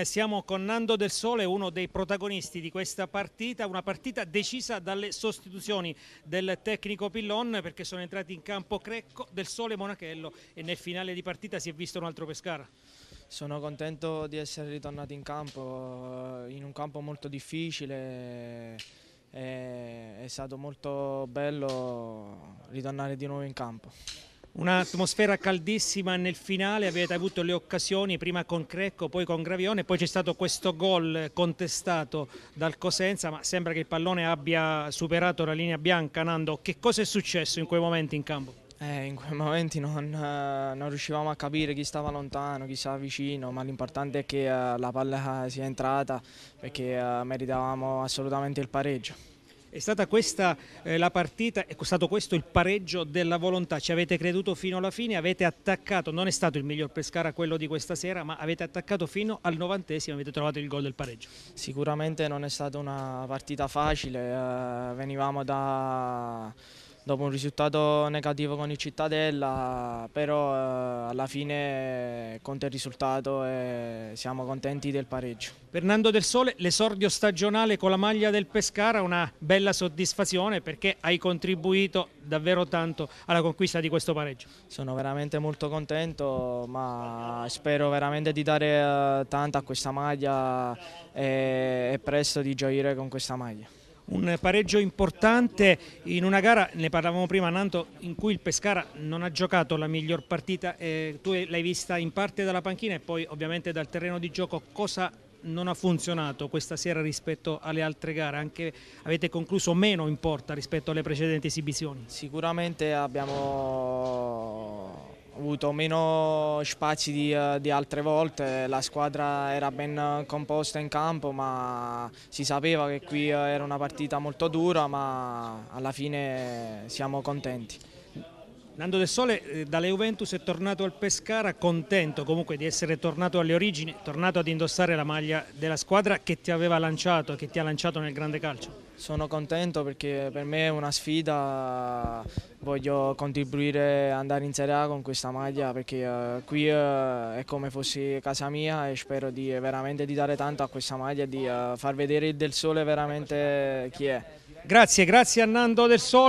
Eh, siamo con Nando Del Sole, uno dei protagonisti di questa partita, una partita decisa dalle sostituzioni del tecnico Pillon perché sono entrati in campo Crecco, Del Sole e Monachello e nel finale di partita si è visto un altro Pescara. Sono contento di essere ritornato in campo, in un campo molto difficile, è stato molto bello ritornare di nuovo in campo. Un'atmosfera caldissima nel finale, avete avuto le occasioni prima con Crecco, poi con Gravione, poi c'è stato questo gol contestato dal Cosenza, ma sembra che il pallone abbia superato la linea bianca. Nando, che cosa è successo in quei momenti in campo? Eh, in quei momenti non, eh, non, riuscivamo a capire chi stava lontano, chi stava vicino, ma l'importante è che eh, la palla sia entrata perché eh, meritavamo assolutamente il pareggio. È stata questa eh, la partita, è stato questo il pareggio della volontà, ci avete creduto fino alla fine, avete attaccato, non è stato il miglior Pescara quello di questa sera, ma avete attaccato fino al novantesimo, avete trovato il gol del pareggio. Sicuramente non è stata una partita facile, eh, venivamo da dopo un risultato negativo con il Cittadella, però eh, alla fine conta il risultato e siamo contenti del pareggio. Fernando Del Sole, l'esordio stagionale con la maglia del Pescara, una bella soddisfazione perché hai contribuito davvero tanto alla conquista di questo pareggio. Sono veramente molto contento, ma spero veramente di dare eh, tanto a questa maglia e, e presto di gioire con questa maglia un pareggio importante in una gara, ne parlavamo prima Nanto, in cui il Pescara non ha giocato la miglior partita, eh, tu l'hai vista in parte dalla panchina e poi ovviamente dal terreno di gioco, cosa non ha funzionato questa sera rispetto alle altre gare, anche avete concluso meno in porta rispetto alle precedenti esibizioni? Sicuramente abbiamo avuto meno spazi di, eh, di, altre volte, la squadra era ben composta in campo ma si sapeva che qui eh, era una partita molto dura ma alla fine siamo contenti. Nando De Sole eh, dalla Juventus è tornato al Pescara contento comunque di essere tornato alle origini, tornato ad indossare la maglia della squadra che ti aveva lanciato, che ti ha lanciato nel grande calcio. Sono contento perché per me è una sfida, voglio contribuire ad andare in Serie A con questa maglia perché eh, qui eh, è come fossi casa mia e spero di, veramente di dare tanto a questa maglia e di eh, far vedere il Del Sole veramente chi è. Grazie, grazie a Nando Del Sole.